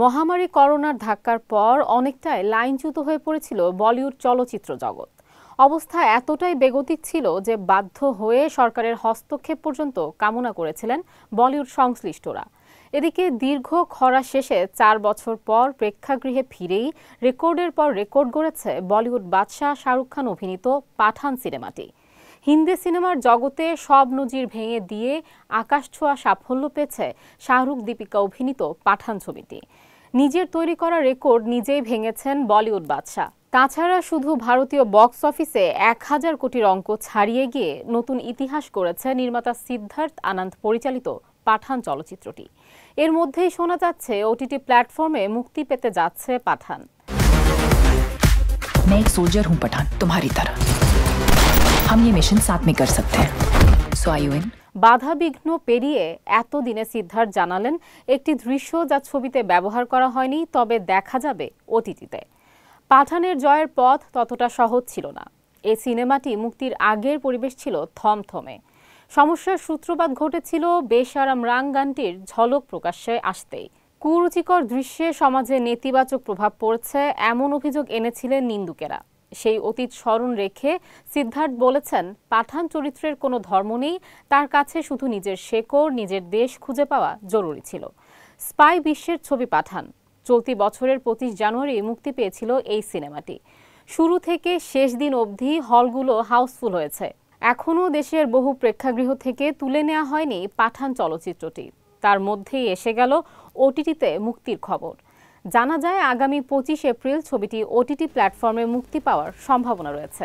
মহামারী করোনার ধাক্কার পর অনেকটাই লাইনচ্যুত হয়ে পড়েছিল বলিউড চলচ্চিত্র জগৎ অবস্থা এতটাই বেগতিক ছিল যে বাধ্য হয়ে সরকারের হস্তক্ষেপ পর্যন্ত কামনা করেছিলেন বলিউড সংশ্লিষ্টরা এদিকে দীর্ঘ খরা শেষে চার বছর পর প্রেক্ষাগৃহে ফিরেই রেকর্ডের পর রেকর্ড গড়েছে বলিউড বাদশাহ শাহরুখ খান অভিনীত পাঠান সিনেমাটি হিন্দি সিনেমার জগতে সব নজির ভেঙে দিয়ে আকাশ ছোঁয়া সাফল্য পেয়েছে শাহরুখ দীপিকা অভিনীত পাঠান ছবিটি নিজের তৈরি করা রেকর্ড নিজেই ভেঙেছেন বলিউড বাদশাহ তাছাড়া শুধু ভারতীয় বক্স অফিসে এক হাজার কোটির অঙ্ক ছাড়িয়ে গিয়ে নতুন ইতিহাস করেছে নির্মাতা সিদ্ধার্থ আনন্দ পরিচালিত পাঠান চলচ্চিত্রটি এর মধ্যেই শোনা যাচ্ছে ওটিটি প্ল্যাটফর্মে মুক্তি পেতে যাচ্ছে পাঠান मैं एक सोल्जर हूँ हम ये मिशन साथ में कर सकते हैं सो आई यू इन বাধা বিঘ্ন পেরিয়ে এতদিনে সিদ্ধার্থ জানালেন একটি দৃশ্য যা ছবিতে ব্যবহার করা হয়নি তবে দেখা যাবে অতিথিতে পাঠানের জয়ের পথ ততটা সহজ ছিল না এই সিনেমাটি মুক্তির আগের পরিবেশ ছিল থমথমে সমস্যার সূত্রপাত ঘটেছিল বেসারাম রাং গানটির ঝলক প্রকাশ্যে আসতেই কুরুচিকর দৃশ্যে সমাজে নেতিবাচক প্রভাব পড়ছে এমন অভিযোগ এনেছিলেন নিন্দুকেরা সেই অতীত স্মরণ রেখে সিদ্ধার্থ বলেছেন পাঠান চরিত্রের কোনো ধর্ম নেই তার কাছে শুধু নিজের শেকড় নিজের দেশ খুঁজে পাওয়া জরুরি ছিল স্পাই বিশ্বের ছবি পাঠান চলতি বছরের পঁচিশ জানুয়ারি মুক্তি পেয়েছিল এই সিনেমাটি শুরু থেকে শেষ দিন অবধি হলগুলো হাউসফুল হয়েছে এখনও দেশের বহু প্রেক্ষাগৃহ থেকে তুলে নেওয়া হয়নি পাঠান চলচ্চিত্রটি তার মধ্যেই এসে গেল ওটিটিতে মুক্তির খবর জানা যায় আগামী পঁচিশ এপ্রিল ছবিটি ওটিটি প্ল্যাটফর্মে মুক্তি পাওয়ার সম্ভাবনা রয়েছে